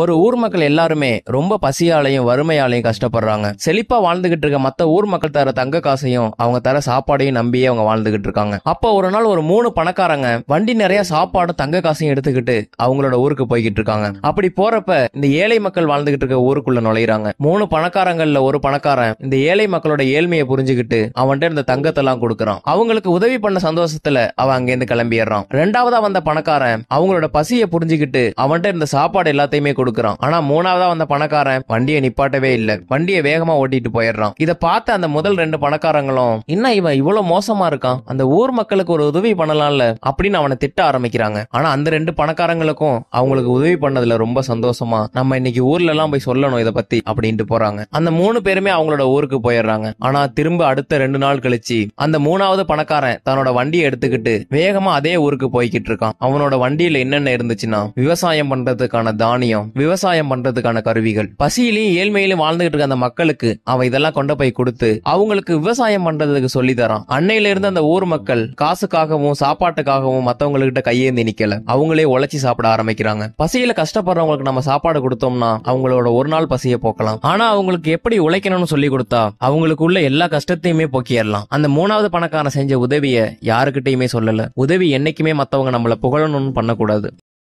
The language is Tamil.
ஒரு ஊர் மக்கள் எல்லாருமே ரொம்ப பசியாலையும் வறுமையாலையும் கஷ்டப்படுறாங்க செழிப்பா வாழ்ந்துகிட்டு இருக்க மத்த ஊர் மக்கள் தர தங்க காசையும் அவங்க தர சாப்பாடையும் நம்பியே அவங்க வாழ்ந்துகிட்டு இருக்காங்க அப்போ ஒரு நாள் ஒரு மூணு பணக்காரங்க வண்டி நிறைய சாப்பாடும் தங்க காசையும் எடுத்துக்கிட்டு அவங்களோட ஊருக்கு போய்கிட்டு இருக்காங்க அப்படி போறப்ப இந்த ஏழை மக்கள் வாழ்ந்துகிட்டு இருக்க ஊருக்குள்ள நுழையிறாங்க மூணு பணக்காரங்கள்ல ஒரு பணக்காரன் இந்த ஏழை மக்களோட ஏழ்மையை புரிஞ்சுக்கிட்டு அவன்கிட்ட தங்கத்தை எல்லாம் கொடுக்கறான் அவங்களுக்கு உதவி பண்ண சந்தோஷத்துல அவன் அங்கேருந்து கிளம்பிடுறான் ரெண்டாவதா வந்த பணக்காரன் அவங்களோட பசியை புரிஞ்சுக்கிட்டு அவன்கிட்ட இந்த சாப்பாடு எல்லாத்தையுமே கொடுக்குறான் ஆனா மூணாவதா வந்த பணக்காரன் வண்டியை நிப்பாட்டவே இல்ல வண்டியை வேகமா ஓட்டிட்டு போயிடுறான் இதை பார்த்த அந்த முதல் ரெண்டு பணக்காரங்களும் என்ன இவன் இவ்வளவு மோசமா இருக்கான் அந்த ஊர் மக்களுக்கு ஒரு உதவி பண்ணலாம்ல அப்படின்னு அவனை திட்ட ஆரம்பிக்கிறாங்க ஆனா அந்த ரெண்டு பணக்காரங்களுக்கும் அவங்களுக்கு உதவி பண்ணதுல ரொம்ப சந்தோஷமா நம்ம இன்னைக்கு ஊர்ல எல்லாம் போய் சொல்லணும் இதை பத்தி அப்படின்ட்டு போறாங்க அந்த மூணு பேருமே அவங்களோட ஊருக்கு போயிடுறாங்க ஆனா திரும்ப அடுத்த ரெண்டு நாள் கழிச்சு அந்த மூணாவது பணக்காரன் தன்னோட வண்டியை எடுத்துக்கிட்டு வேகமா அதே ஊருக்கு போய்கிட்டு இருக்கான் அவனோட வண்டியில என்னென்ன இருந்துச்சுன்னா விவசாயம் பண்றதுக்கான தானியம் விவசாயம் பண்றதுக்கான கருவிகள் பசியிலையும் ஏழ்மையிலும் வாழ்ந்துகிட்டு இருக்க அந்த மக்களுக்கு அவன் இதெல்லாம் கொண்டு போய் கொடுத்து அவங்களுக்கு விவசாயம் பண்றதுக்கு சொல்லி தரான் அன்னையில இருந்து அந்த ஊர் மக்கள் காசுக்காகவும் சாப்பாட்டுக்காகவும் மத்தவங்ககிட்ட கையேந்தி நிக்கல அவங்களே உழைச்சி சாப்பிட ஆரம்பிக்கிறாங்க பசியில கஷ்டப்படுறவங்களுக்கு நம்ம சாப்பாடு கொடுத்தோம்னா அவங்களோட ஒரு நாள் பசியை போக்கலாம் ஆனா அவங்களுக்கு எப்படி உழைக்கணும்னு சொல்லி கொடுத்தா அவங்களுக்கு உள்ள எல்லா கஷ்டத்தையுமே போக்கிடலாம் அந்த மூணாவது பணக்காரன் செஞ்ச உதவியை யாருக்கிட்டையுமே சொல்லல உதவி என்னைக்குமே மத்தவங்க நம்மள புகழணும்னு பண்ணக்கூடாது